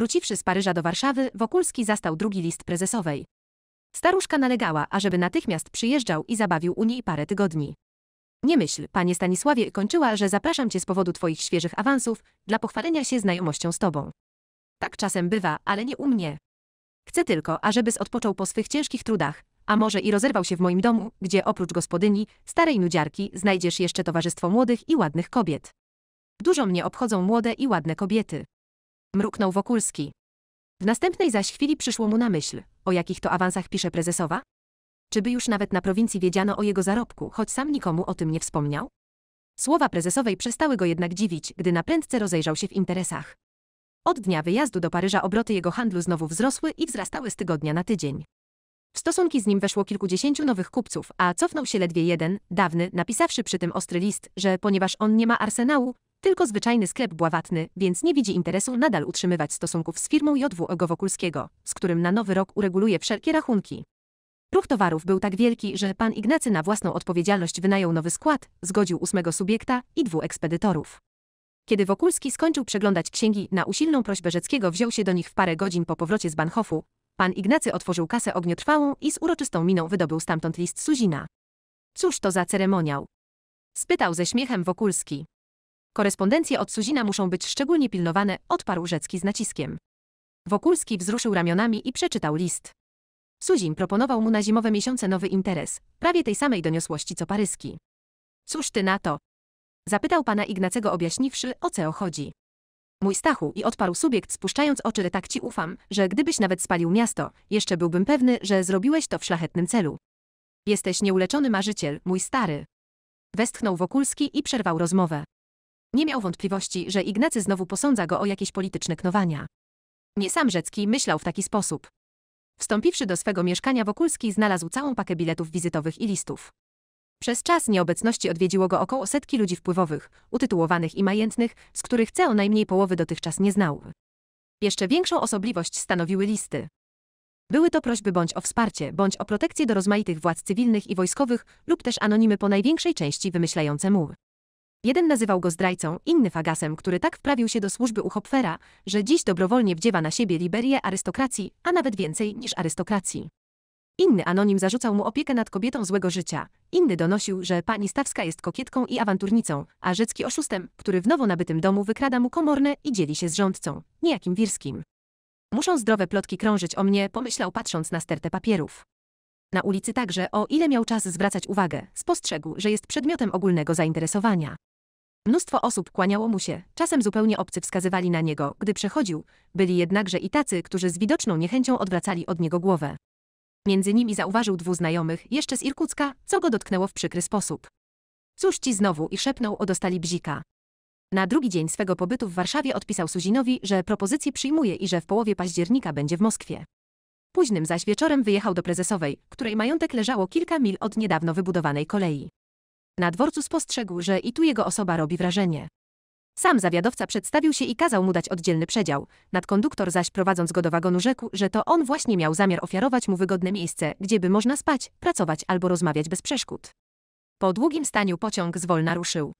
Wróciwszy z Paryża do Warszawy, Wokulski zastał drugi list prezesowej. Staruszka nalegała, ażeby natychmiast przyjeżdżał i zabawił u niej parę tygodni. Nie myśl, panie Stanisławie, kończyła, że zapraszam cię z powodu twoich świeżych awansów, dla pochwalenia się znajomością z tobą. Tak czasem bywa, ale nie u mnie. Chcę tylko, ażebyś odpoczął po swych ciężkich trudach, a może i rozerwał się w moim domu, gdzie oprócz gospodyni, starej nudziarki, znajdziesz jeszcze towarzystwo młodych i ładnych kobiet. Dużo mnie obchodzą młode i ładne kobiety mruknął Wokulski. W następnej zaś chwili przyszło mu na myśl, o jakich to awansach pisze prezesowa? Czyby już nawet na prowincji wiedziano o jego zarobku, choć sam nikomu o tym nie wspomniał? Słowa prezesowej przestały go jednak dziwić, gdy na prędce rozejrzał się w interesach. Od dnia wyjazdu do Paryża obroty jego handlu znowu wzrosły i wzrastały z tygodnia na tydzień. W stosunki z nim weszło kilkudziesięciu nowych kupców, a cofnął się ledwie jeden, dawny, napisawszy przy tym ostry list, że ponieważ on nie ma arsenału, tylko zwyczajny sklep bławatny, więc nie widzi interesu nadal utrzymywać stosunków z firmą JW Wokulskiego, z którym na nowy rok ureguluje wszelkie rachunki. Ruch towarów był tak wielki, że pan Ignacy na własną odpowiedzialność wynajął nowy skład, zgodził ósmego subiekta i dwóch ekspedytorów. Kiedy Wokulski skończył przeglądać księgi, na usilną prośbę Rzeckiego wziął się do nich w parę godzin po powrocie z Banhofu, pan Ignacy otworzył kasę ogniotrwałą i z uroczystą miną wydobył stamtąd list Suzina. Cóż to za ceremoniał? Spytał ze śmiechem Wokulski. Korespondencje od Suzina muszą być szczególnie pilnowane, odparł Rzecki z naciskiem. Wokulski wzruszył ramionami i przeczytał list. Suzin proponował mu na zimowe miesiące nowy interes, prawie tej samej doniosłości co paryski. Cóż ty na to? Zapytał pana Ignacego objaśniwszy, o co chodzi. Mój Stachu i odparł subiekt spuszczając oczy, tak ci ufam, że gdybyś nawet spalił miasto, jeszcze byłbym pewny, że zrobiłeś to w szlachetnym celu. Jesteś nieuleczony marzyciel, mój stary. Westchnął Wokulski i przerwał rozmowę. Nie miał wątpliwości, że Ignacy znowu posądza go o jakieś polityczne knowania. Nie sam Rzecki myślał w taki sposób. Wstąpiwszy do swego mieszkania Wokulski znalazł całą pakę biletów wizytowych i listów. Przez czas nieobecności odwiedziło go około setki ludzi wpływowych, utytułowanych i majętnych, z których co najmniej połowy dotychczas nie znał. Jeszcze większą osobliwość stanowiły listy. Były to prośby bądź o wsparcie, bądź o protekcję do rozmaitych władz cywilnych i wojskowych lub też anonimy po największej części wymyślające muły. Jeden nazywał go zdrajcą, inny fagasem, który tak wprawił się do służby u Hopfera, że dziś dobrowolnie wdziewa na siebie liberię arystokracji, a nawet więcej niż arystokracji. Inny anonim zarzucał mu opiekę nad kobietą złego życia. Inny donosił, że pani Stawska jest kokietką i awanturnicą, a Rzecki oszustem, który w nowo nabytym domu wykrada mu komorne i dzieli się z rządcą, niejakim Wirskim. Muszą zdrowe plotki krążyć o mnie, pomyślał patrząc na stertę papierów. Na ulicy także, o ile miał czas zwracać uwagę, spostrzegł, że jest przedmiotem ogólnego zainteresowania. Mnóstwo osób kłaniało mu się, czasem zupełnie obcy wskazywali na niego, gdy przechodził, byli jednakże i tacy, którzy z widoczną niechęcią odwracali od niego głowę. Między nimi zauważył dwóch znajomych, jeszcze z Irkucka, co go dotknęło w przykry sposób. Cóż ci znowu i szepnął o dostali bzika. Na drugi dzień swego pobytu w Warszawie odpisał Suzinowi, że propozycję przyjmuje i że w połowie października będzie w Moskwie. Późnym zaś wieczorem wyjechał do prezesowej, której majątek leżało kilka mil od niedawno wybudowanej kolei. Na dworcu spostrzegł, że i tu jego osoba robi wrażenie. Sam zawiadowca przedstawił się i kazał mu dać oddzielny przedział. Nadkonduktor zaś prowadząc go do wagonu rzekł, że to on właśnie miał zamiar ofiarować mu wygodne miejsce, gdzieby można spać, pracować albo rozmawiać bez przeszkód. Po długim staniu pociąg zwolna ruszył.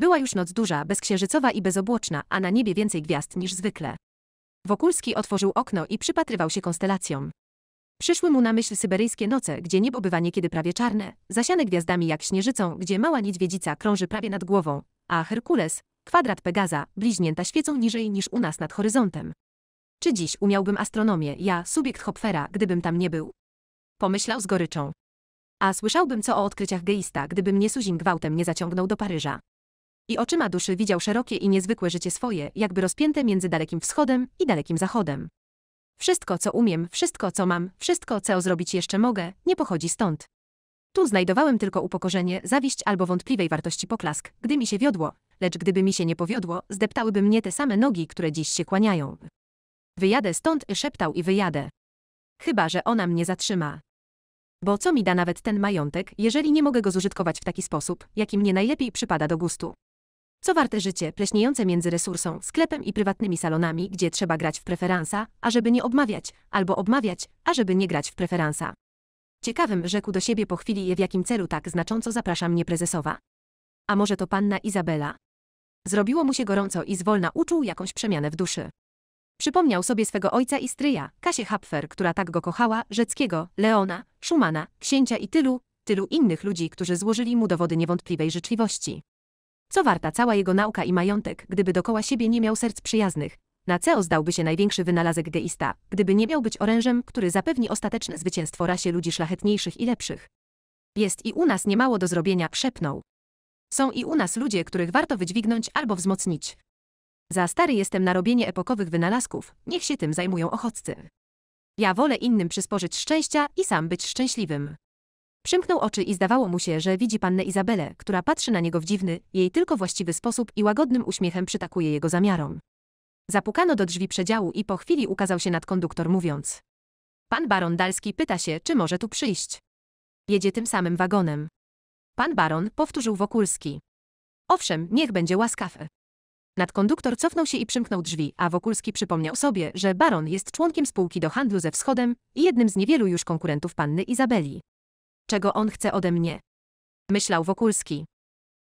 Była już noc duża, bezksiężycowa i bezobłoczna, a na niebie więcej gwiazd niż zwykle. Wokulski otworzył okno i przypatrywał się konstelacjom. Przyszły mu na myśl syberyjskie noce, gdzie niebo bywa niekiedy prawie czarne, zasiane gwiazdami jak śnieżycą, gdzie mała niedźwiedzica krąży prawie nad głową, a Herkules, kwadrat Pegaza, bliźnięta świecą niżej niż u nas nad horyzontem. Czy dziś umiałbym astronomię, ja, subiekt Hopfera, gdybym tam nie był? Pomyślał z goryczą. A słyszałbym co o odkryciach geista, gdyby mnie Suzin gwałtem nie zaciągnął do Paryża. I oczyma duszy widział szerokie i niezwykłe życie swoje, jakby rozpięte między dalekim wschodem i dalekim zachodem. Wszystko, co umiem, wszystko, co mam, wszystko, co zrobić jeszcze mogę, nie pochodzi stąd. Tu znajdowałem tylko upokorzenie, zawiść albo wątpliwej wartości poklask, gdy mi się wiodło, lecz gdyby mi się nie powiodło, zdeptałyby mnie te same nogi, które dziś się kłaniają. Wyjadę stąd, szeptał i wyjadę. Chyba, że ona mnie zatrzyma. Bo co mi da nawet ten majątek, jeżeli nie mogę go zużytkować w taki sposób, jaki mnie najlepiej przypada do gustu? Co warte życie, pleśniejące między resursą, sklepem i prywatnymi salonami, gdzie trzeba grać w preferansa, ażeby nie obmawiać, albo obmawiać, ażeby nie grać w preferansa. Ciekawym rzekł do siebie po chwili, w jakim celu tak znacząco zaprasza mnie prezesowa. A może to panna Izabela? Zrobiło mu się gorąco i zwolna uczuł jakąś przemianę w duszy. Przypomniał sobie swego ojca i stryja, Kasię Hapfer, która tak go kochała, Rzeckiego, Leona, Szumana, księcia i tylu, tylu innych ludzi, którzy złożyli mu dowody niewątpliwej życzliwości. Co warta cała jego nauka i majątek, gdyby dokoła siebie nie miał serc przyjaznych? Na CEO zdałby się największy wynalazek geista, gdyby nie miał być orężem, który zapewni ostateczne zwycięstwo rasie ludzi szlachetniejszych i lepszych. Jest i u nas niemało do zrobienia, szepnął. Są i u nas ludzie, których warto wydźwignąć albo wzmocnić. Za stary jestem na robienie epokowych wynalazków, niech się tym zajmują ochoccy. Ja wolę innym przysporzyć szczęścia i sam być szczęśliwym. Przymknął oczy i zdawało mu się, że widzi pannę Izabelę, która patrzy na niego w dziwny, jej tylko właściwy sposób i łagodnym uśmiechem przytakuje jego zamiarom. Zapukano do drzwi przedziału i po chwili ukazał się nadkonduktor mówiąc. Pan baron Dalski pyta się, czy może tu przyjść. Jedzie tym samym wagonem. Pan baron, powtórzył Wokulski. Owszem, niech będzie łaskawy.” Nadkonduktor cofnął się i przymknął drzwi, a Wokulski przypomniał sobie, że baron jest członkiem spółki do handlu ze wschodem i jednym z niewielu już konkurentów panny Izabeli czego on chce ode mnie. Myślał Wokulski.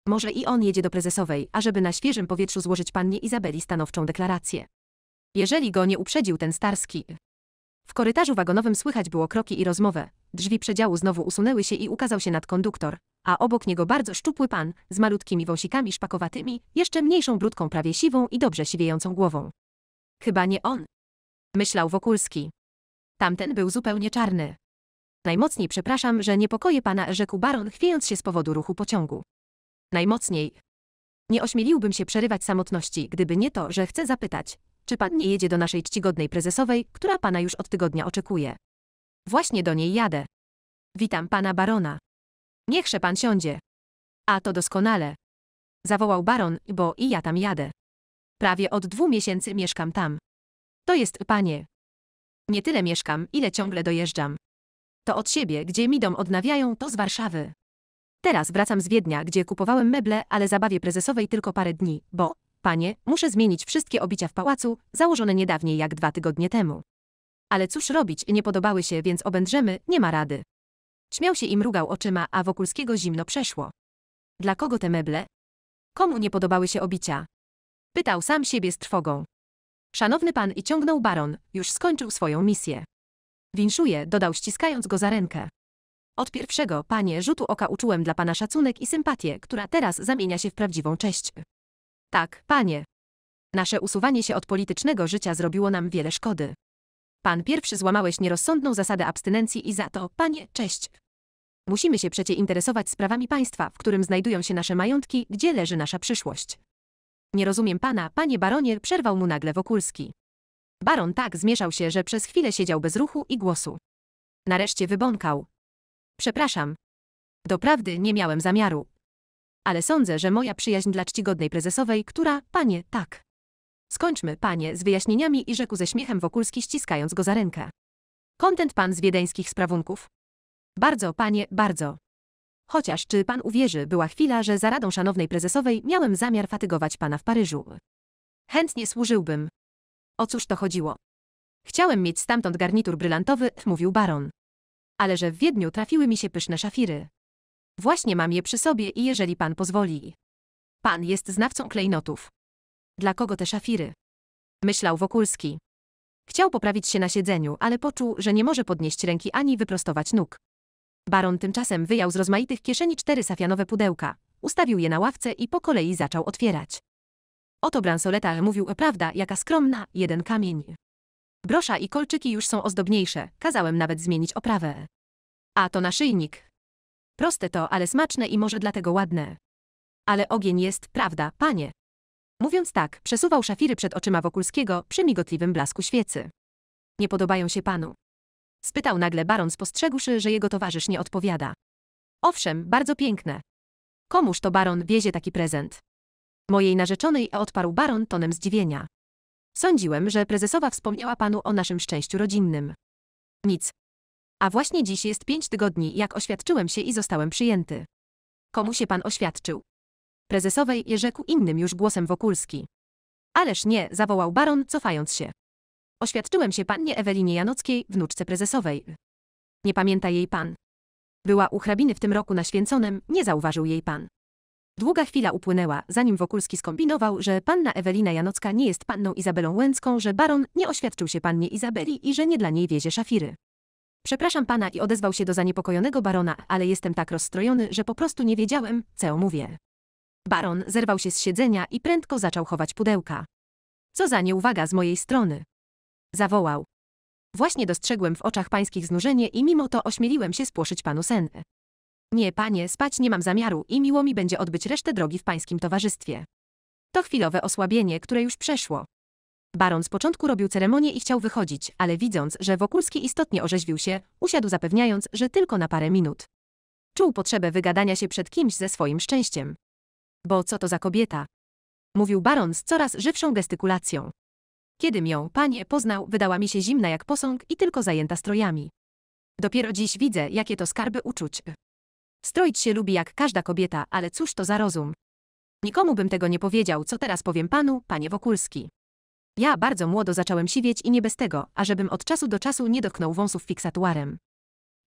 Może i on jedzie do prezesowej, ażeby na świeżym powietrzu złożyć pannie Izabeli stanowczą deklarację. Jeżeli go nie uprzedził ten Starski. W korytarzu wagonowym słychać było kroki i rozmowę. Drzwi przedziału znowu usunęły się i ukazał się nadkonduktor, a obok niego bardzo szczupły pan, z malutkimi wąsikami szpakowatymi, jeszcze mniejszą brudką prawie siwą i dobrze siwiejącą głową. Chyba nie on. Myślał Wokulski. Tamten był zupełnie czarny. Najmocniej przepraszam, że niepokoję pana, rzekł baron, chwiejąc się z powodu ruchu pociągu. Najmocniej. Nie ośmieliłbym się przerywać samotności, gdyby nie to, że chcę zapytać, czy pan nie jedzie do naszej czcigodnej prezesowej, która pana już od tygodnia oczekuje. Właśnie do niej jadę. Witam pana barona. Niechże pan siądzie. A to doskonale. Zawołał baron, bo i ja tam jadę. Prawie od dwóch miesięcy mieszkam tam. To jest, panie. Nie tyle mieszkam, ile ciągle dojeżdżam to od siebie, gdzie mi dom odnawiają, to z Warszawy. Teraz wracam z Wiednia, gdzie kupowałem meble, ale zabawie prezesowej tylko parę dni, bo, panie, muszę zmienić wszystkie obicia w pałacu, założone niedawniej jak dwa tygodnie temu. Ale cóż robić, nie podobały się, więc obędrzemy, nie ma rady. Śmiał się i mrugał oczyma, a Wokulskiego zimno przeszło. Dla kogo te meble? Komu nie podobały się obicia? Pytał sam siebie z trwogą. Szanowny pan i ciągnął baron, już skończył swoją misję. Winszuję, dodał ściskając go za rękę. Od pierwszego, panie, rzutu oka uczułem dla pana szacunek i sympatię, która teraz zamienia się w prawdziwą cześć. Tak, panie. Nasze usuwanie się od politycznego życia zrobiło nam wiele szkody. Pan pierwszy złamałeś nierozsądną zasadę abstynencji i za to, panie, cześć. Musimy się przecie interesować sprawami państwa, w którym znajdują się nasze majątki, gdzie leży nasza przyszłość. Nie rozumiem pana, panie baronie, przerwał mu nagle Wokulski. Baron tak zmieszał się, że przez chwilę siedział bez ruchu i głosu. Nareszcie wybąkał. Przepraszam. Doprawdy nie miałem zamiaru. Ale sądzę, że moja przyjaźń dla czcigodnej prezesowej, która, panie, tak. Skończmy, panie, z wyjaśnieniami i rzekł ze śmiechem Wokulski ściskając go za rękę. Kontent pan z wiedeńskich sprawunków? Bardzo, panie, bardzo. Chociaż, czy pan uwierzy, była chwila, że za radą szanownej prezesowej miałem zamiar fatygować pana w Paryżu. Chętnie służyłbym. O cóż to chodziło? Chciałem mieć stamtąd garnitur brylantowy, mówił baron. Ale że w Wiedniu trafiły mi się pyszne szafiry. Właśnie mam je przy sobie i jeżeli pan pozwoli. Pan jest znawcą klejnotów. Dla kogo te szafiry? Myślał Wokulski. Chciał poprawić się na siedzeniu, ale poczuł, że nie może podnieść ręki ani wyprostować nóg. Baron tymczasem wyjął z rozmaitych kieszeni cztery safianowe pudełka, ustawił je na ławce i po kolei zaczął otwierać. Oto bransoleta mówił prawda, jaka skromna, jeden kamień. Brosza i kolczyki już są ozdobniejsze, kazałem nawet zmienić oprawę. A to naszyjnik. Proste to, ale smaczne i może dlatego ładne. Ale ogień jest, prawda, panie. Mówiąc tak, przesuwał szafiry przed oczyma Wokulskiego przy migotliwym blasku świecy. Nie podobają się panu. Spytał nagle baron spostrzegłszy, że jego towarzysz nie odpowiada. Owszem, bardzo piękne. Komuż to baron wiezie taki prezent? Mojej narzeczonej odparł baron tonem zdziwienia. Sądziłem, że prezesowa wspomniała panu o naszym szczęściu rodzinnym. Nic. A właśnie dziś jest pięć tygodni, jak oświadczyłem się i zostałem przyjęty. Komu się pan oświadczył? Prezesowej je rzekł innym już głosem Wokulski. Ależ nie, zawołał baron, cofając się. Oświadczyłem się pannie Ewelinie Janockiej, wnuczce prezesowej. Nie pamięta jej pan. Była u hrabiny w tym roku na święconym, nie zauważył jej pan. Długa chwila upłynęła, zanim Wokulski skombinował, że panna Ewelina Janocka nie jest panną Izabelą Łęcką, że baron nie oświadczył się pannie Izabeli i że nie dla niej wiezie szafiry. Przepraszam pana i odezwał się do zaniepokojonego barona, ale jestem tak rozstrojony, że po prostu nie wiedziałem, co mówię. Baron zerwał się z siedzenia i prędko zaczął chować pudełka. Co za nieuwaga z mojej strony. Zawołał. Właśnie dostrzegłem w oczach pańskich znużenie i mimo to ośmieliłem się spłoszyć panu sen. Nie, panie, spać nie mam zamiaru i miło mi będzie odbyć resztę drogi w pańskim towarzystwie. To chwilowe osłabienie, które już przeszło. Baron z początku robił ceremonię i chciał wychodzić, ale widząc, że Wokulski istotnie orzeźwił się, usiadł zapewniając, że tylko na parę minut. Czuł potrzebę wygadania się przed kimś ze swoim szczęściem. Bo co to za kobieta? Mówił baron z coraz żywszą gestykulacją. Kiedym ją, panie, poznał, wydała mi się zimna jak posąg i tylko zajęta strojami. Dopiero dziś widzę, jakie to skarby uczuć. Stroić się lubi jak każda kobieta, ale cóż to za rozum. Nikomu bym tego nie powiedział, co teraz powiem panu, panie Wokulski. Ja bardzo młodo zacząłem siwieć i nie bez tego, ażebym od czasu do czasu nie dotknął wąsów fiksatuarem.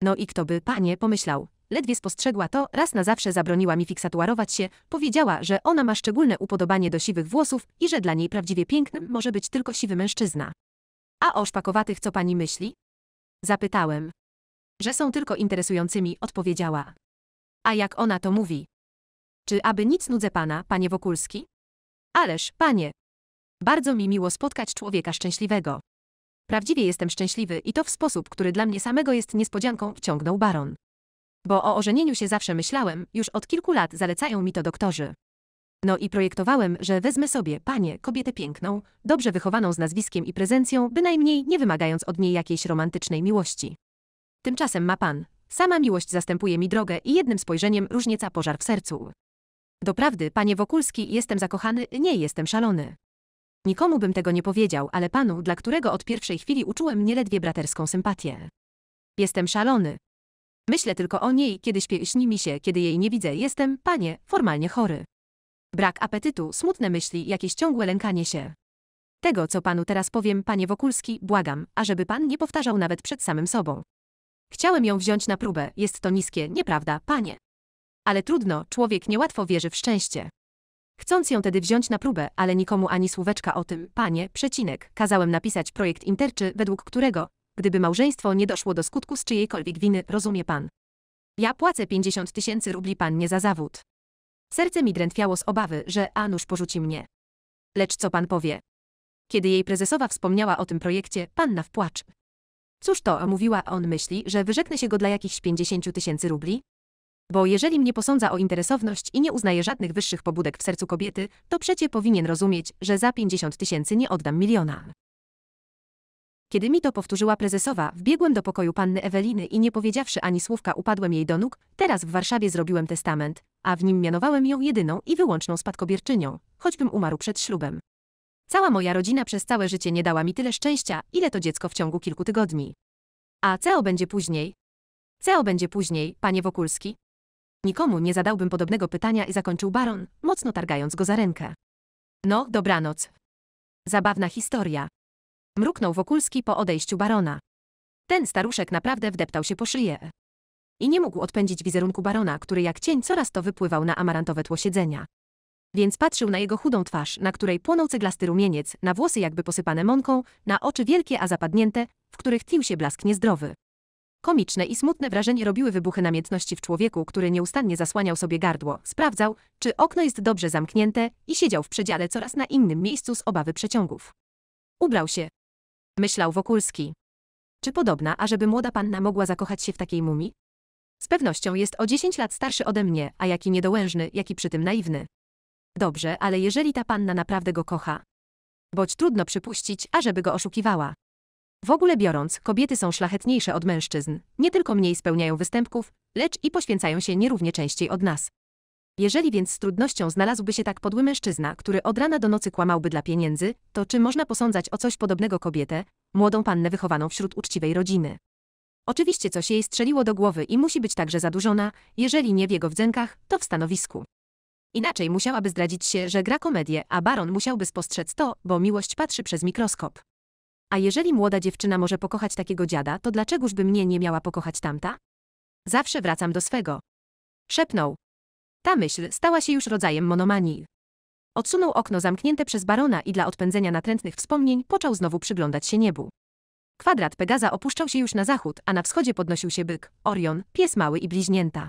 No i kto by, panie, pomyślał. Ledwie spostrzegła to, raz na zawsze zabroniła mi fiksatuarować się, powiedziała, że ona ma szczególne upodobanie do siwych włosów i że dla niej prawdziwie pięknym może być tylko siwy mężczyzna. A o szpakowatych co pani myśli? Zapytałem. Że są tylko interesującymi, odpowiedziała. A jak ona to mówi? Czy aby nic nudzę pana, panie Wokulski? Ależ, panie. Bardzo mi miło spotkać człowieka szczęśliwego. Prawdziwie jestem szczęśliwy i to w sposób, który dla mnie samego jest niespodzianką, wciągnął baron. Bo o ożenieniu się zawsze myślałem, już od kilku lat zalecają mi to doktorzy. No i projektowałem, że wezmę sobie, panie, kobietę piękną, dobrze wychowaną z nazwiskiem i prezencją, bynajmniej nie wymagając od niej jakiejś romantycznej miłości. Tymczasem ma pan, Sama miłość zastępuje mi drogę i jednym spojrzeniem różnieca pożar w sercu. Doprawdy, panie Wokulski, jestem zakochany, nie jestem szalony. Nikomu bym tego nie powiedział, ale panu, dla którego od pierwszej chwili uczułem nieledwie braterską sympatię. Jestem szalony. Myślę tylko o niej, kiedy śpię, śni mi się, kiedy jej nie widzę, jestem, panie, formalnie chory. Brak apetytu, smutne myśli, jakieś ciągłe lękanie się. Tego, co panu teraz powiem, panie Wokulski, błagam, ażeby pan nie powtarzał nawet przed samym sobą. Chciałem ją wziąć na próbę, jest to niskie, nieprawda, panie. Ale trudno, człowiek niełatwo wierzy w szczęście. Chcąc ją tedy wziąć na próbę, ale nikomu ani słóweczka o tym, panie, przecinek, kazałem napisać projekt interczy, według którego, gdyby małżeństwo nie doszło do skutku z czyjejkolwiek winy, rozumie pan. Ja płacę 50 tysięcy rubli pannie za zawód. Serce mi drętwiało z obawy, że Anusz porzuci mnie. Lecz co pan powie? Kiedy jej prezesowa wspomniała o tym projekcie, panna w płacz. Cóż to, mówiła on myśli, że wyrzeknę się go dla jakichś 50 tysięcy rubli? Bo jeżeli mnie posądza o interesowność i nie uznaje żadnych wyższych pobudek w sercu kobiety, to przecie powinien rozumieć, że za 50 tysięcy nie oddam miliona. Kiedy mi to powtórzyła prezesowa, wbiegłem do pokoju panny Eweliny i nie powiedziawszy ani słówka upadłem jej do nóg, teraz w Warszawie zrobiłem testament, a w nim mianowałem ją jedyną i wyłączną spadkobierczynią, choćbym umarł przed ślubem. Cała moja rodzina przez całe życie nie dała mi tyle szczęścia, ile to dziecko w ciągu kilku tygodni. A CEO będzie później? CEO będzie później, panie Wokulski? Nikomu nie zadałbym podobnego pytania i zakończył baron, mocno targając go za rękę. No, dobranoc. Zabawna historia. Mruknął Wokulski po odejściu barona. Ten staruszek naprawdę wdeptał się po szyję. I nie mógł odpędzić wizerunku barona, który jak cień coraz to wypływał na amarantowe tło siedzenia. Więc patrzył na jego chudą twarz, na której płonął ceglasty rumieniec, na włosy jakby posypane mąką, na oczy wielkie a zapadnięte, w których tlił się blask niezdrowy. Komiczne i smutne wrażenie robiły wybuchy namiętności w człowieku, który nieustannie zasłaniał sobie gardło, sprawdzał, czy okno jest dobrze zamknięte i siedział w przedziale coraz na innym miejscu z obawy przeciągów. Ubrał się. Myślał Wokulski. Czy podobna, ażeby młoda panna mogła zakochać się w takiej mumii? Z pewnością jest o 10 lat starszy ode mnie, a jaki niedołężny, jaki przy tym naiwny. Dobrze, ale jeżeli ta panna naprawdę go kocha. Boć trudno przypuścić, ażeby go oszukiwała. W ogóle biorąc, kobiety są szlachetniejsze od mężczyzn, nie tylko mniej spełniają występków, lecz i poświęcają się nierównie częściej od nas. Jeżeli więc z trudnością znalazłby się tak podły mężczyzna, który od rana do nocy kłamałby dla pieniędzy, to czy można posądzać o coś podobnego kobietę, młodą pannę wychowaną wśród uczciwej rodziny? Oczywiście coś jej strzeliło do głowy i musi być także zadurzona, jeżeli nie w jego wdzękach, to w stanowisku. Inaczej musiałaby zdradzić się, że gra komedię, a baron musiałby spostrzec to, bo miłość patrzy przez mikroskop. A jeżeli młoda dziewczyna może pokochać takiego dziada, to dlaczegożby mnie nie miała pokochać tamta? Zawsze wracam do swego. Szepnął. Ta myśl stała się już rodzajem monomanii. Odsunął okno zamknięte przez barona i dla odpędzenia natrętnych wspomnień począł znowu przyglądać się niebu. Kwadrat Pegaza opuszczał się już na zachód, a na wschodzie podnosił się byk, Orion, pies mały i bliźnięta.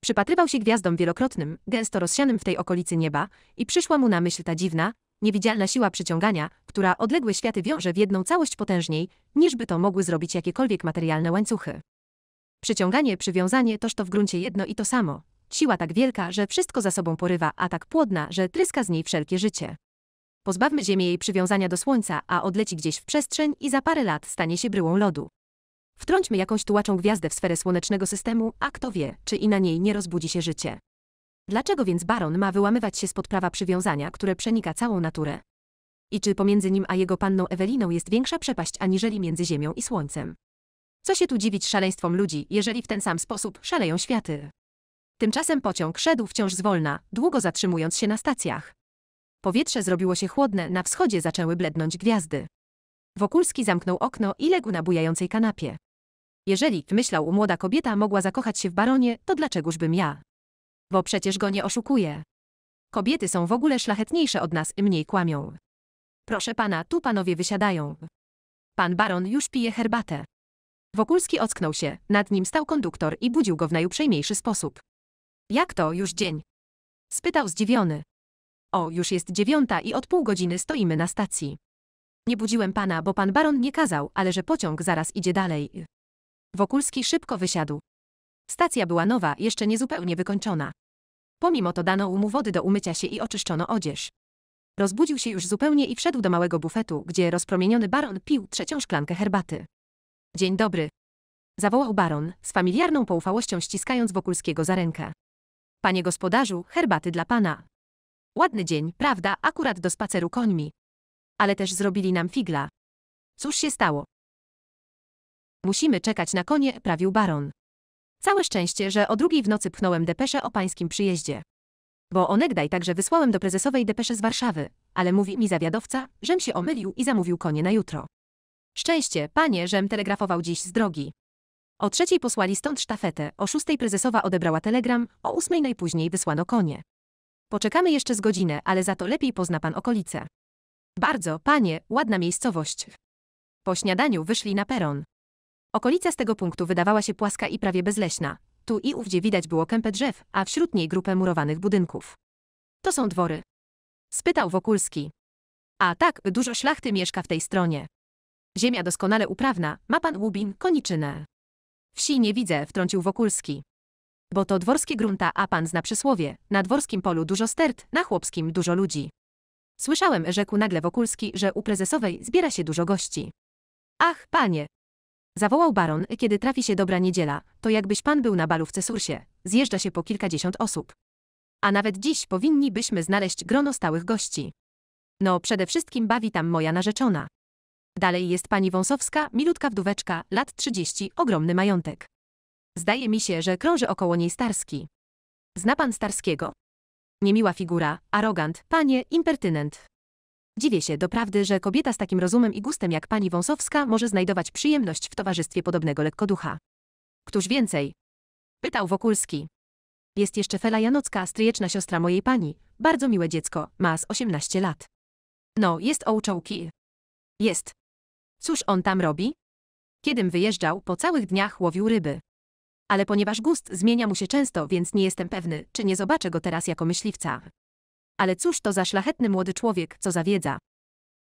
Przypatrywał się gwiazdom wielokrotnym, gęsto rozsianym w tej okolicy nieba i przyszła mu na myśl ta dziwna, niewidzialna siła przyciągania, która odległe światy wiąże w jedną całość potężniej, niżby to mogły zrobić jakiekolwiek materialne łańcuchy. Przyciąganie, przywiązanie toż to w gruncie jedno i to samo. Siła tak wielka, że wszystko za sobą porywa, a tak płodna, że tryska z niej wszelkie życie. Pozbawmy Ziemię jej przywiązania do Słońca, a odleci gdzieś w przestrzeń i za parę lat stanie się bryłą lodu. Wtrąćmy jakąś tułaczą gwiazdę w sferę słonecznego systemu, a kto wie, czy i na niej nie rozbudzi się życie. Dlaczego więc baron ma wyłamywać się spod prawa przywiązania, które przenika całą naturę? I czy pomiędzy nim a jego panną Eweliną jest większa przepaść aniżeli między Ziemią i Słońcem? Co się tu dziwić szaleństwom ludzi, jeżeli w ten sam sposób szaleją światy? Tymczasem pociąg szedł wciąż zwolna, długo zatrzymując się na stacjach. Powietrze zrobiło się chłodne, na wschodzie zaczęły blednąć gwiazdy. Wokulski zamknął okno i legł na bujającej kanapie. Jeżeli, myślał młoda kobieta, mogła zakochać się w baronie, to dlaczegożbym ja? Bo przecież go nie oszukuje. Kobiety są w ogóle szlachetniejsze od nas i mniej kłamią. Proszę pana, tu panowie wysiadają. Pan baron już pije herbatę. Wokulski ocknął się, nad nim stał konduktor i budził go w najuprzejmiejszy sposób. Jak to, już dzień? Spytał zdziwiony. O, już jest dziewiąta i od pół godziny stoimy na stacji. Nie budziłem pana, bo pan baron nie kazał, ale że pociąg zaraz idzie dalej. Wokulski szybko wysiadł. Stacja była nowa, jeszcze niezupełnie wykończona. Pomimo to dano mu wody do umycia się i oczyszczono odzież. Rozbudził się już zupełnie i wszedł do małego bufetu, gdzie rozpromieniony baron pił trzecią szklankę herbaty. Dzień dobry. Zawołał baron, z familiarną poufałością ściskając Wokulskiego za rękę. Panie gospodarzu, herbaty dla pana. Ładny dzień, prawda, akurat do spaceru końmi. Ale też zrobili nam figla. Cóż się stało? Musimy czekać na konie, prawił baron. Całe szczęście, że o drugiej w nocy pchnąłem depeszę o pańskim przyjeździe. Bo onegdaj także wysłałem do prezesowej depeszę z Warszawy, ale mówi mi zawiadowca, żem się omylił i zamówił konie na jutro. Szczęście, panie, żem telegrafował dziś z drogi. O trzeciej posłali stąd sztafetę, o szóstej prezesowa odebrała telegram, o ósmej najpóźniej wysłano konie. Poczekamy jeszcze z godzinę, ale za to lepiej pozna pan okolice. Bardzo, panie, ładna miejscowość. Po śniadaniu wyszli na peron. Okolica z tego punktu wydawała się płaska i prawie bezleśna. Tu i ówdzie widać było kępę drzew, a wśród niej grupę murowanych budynków. To są dwory. Spytał Wokulski. A tak, dużo szlachty mieszka w tej stronie. Ziemia doskonale uprawna, ma pan łubin, koniczynę. Wsi nie widzę, wtrącił Wokulski. Bo to dworskie grunta, a pan zna przysłowie. Na dworskim polu dużo stert, na chłopskim dużo ludzi. Słyszałem, rzekł nagle Wokulski, że u prezesowej zbiera się dużo gości. Ach, panie, Zawołał baron, kiedy trafi się dobra niedziela, to jakbyś pan był na balu w Cesursie, zjeżdża się po kilkadziesiąt osób. A nawet dziś powinni byśmy znaleźć grono stałych gości. No, przede wszystkim bawi tam moja narzeczona. Dalej jest pani Wąsowska, milutka wdóweczka, lat 30, ogromny majątek. Zdaje mi się, że krąży około niej Starski. Zna pan Starskiego? Niemiła figura, arogant, panie, impertynent. Dziwię się doprawdy, że kobieta z takim rozumem i gustem jak pani Wąsowska może znajdować przyjemność w towarzystwie podobnego lekkoducha. Któż więcej? Pytał Wokulski. Jest jeszcze Fela Janocka, stryjeczna siostra mojej pani. Bardzo miłe dziecko, ma z 18 lat. No, jest ołczołki. Jest. Cóż on tam robi? Kiedym wyjeżdżał, po całych dniach łowił ryby. Ale ponieważ gust zmienia mu się często, więc nie jestem pewny, czy nie zobaczę go teraz jako myśliwca ale cóż to za szlachetny młody człowiek, co zawiedza.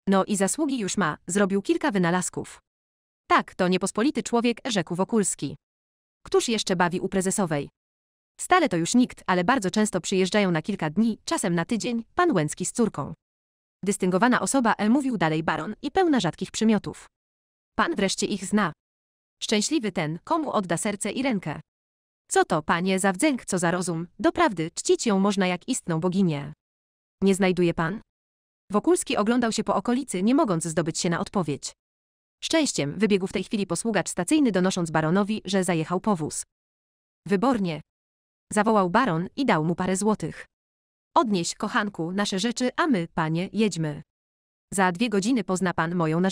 No i zasługi już ma, zrobił kilka wynalazków. Tak, to niepospolity człowiek, rzekł Wokulski. Któż jeszcze bawi u prezesowej? Stale to już nikt, ale bardzo często przyjeżdżają na kilka dni, czasem na tydzień, pan Łęcki z córką. Dystyngowana osoba, e, mówił dalej baron, i pełna rzadkich przymiotów. Pan wreszcie ich zna. Szczęśliwy ten, komu odda serce i rękę. Co to, panie, za wdzęk, co za rozum, doprawdy, czcić ją można jak istną boginię. Nie znajduje pan? Wokulski oglądał się po okolicy, nie mogąc zdobyć się na odpowiedź. Szczęściem wybiegł w tej chwili posługacz stacyjny, donosząc baronowi, że zajechał powóz. Wybornie. Zawołał baron i dał mu parę złotych. Odnieś, kochanku, nasze rzeczy, a my, panie, jedźmy. Za dwie godziny pozna pan moją narzędzie.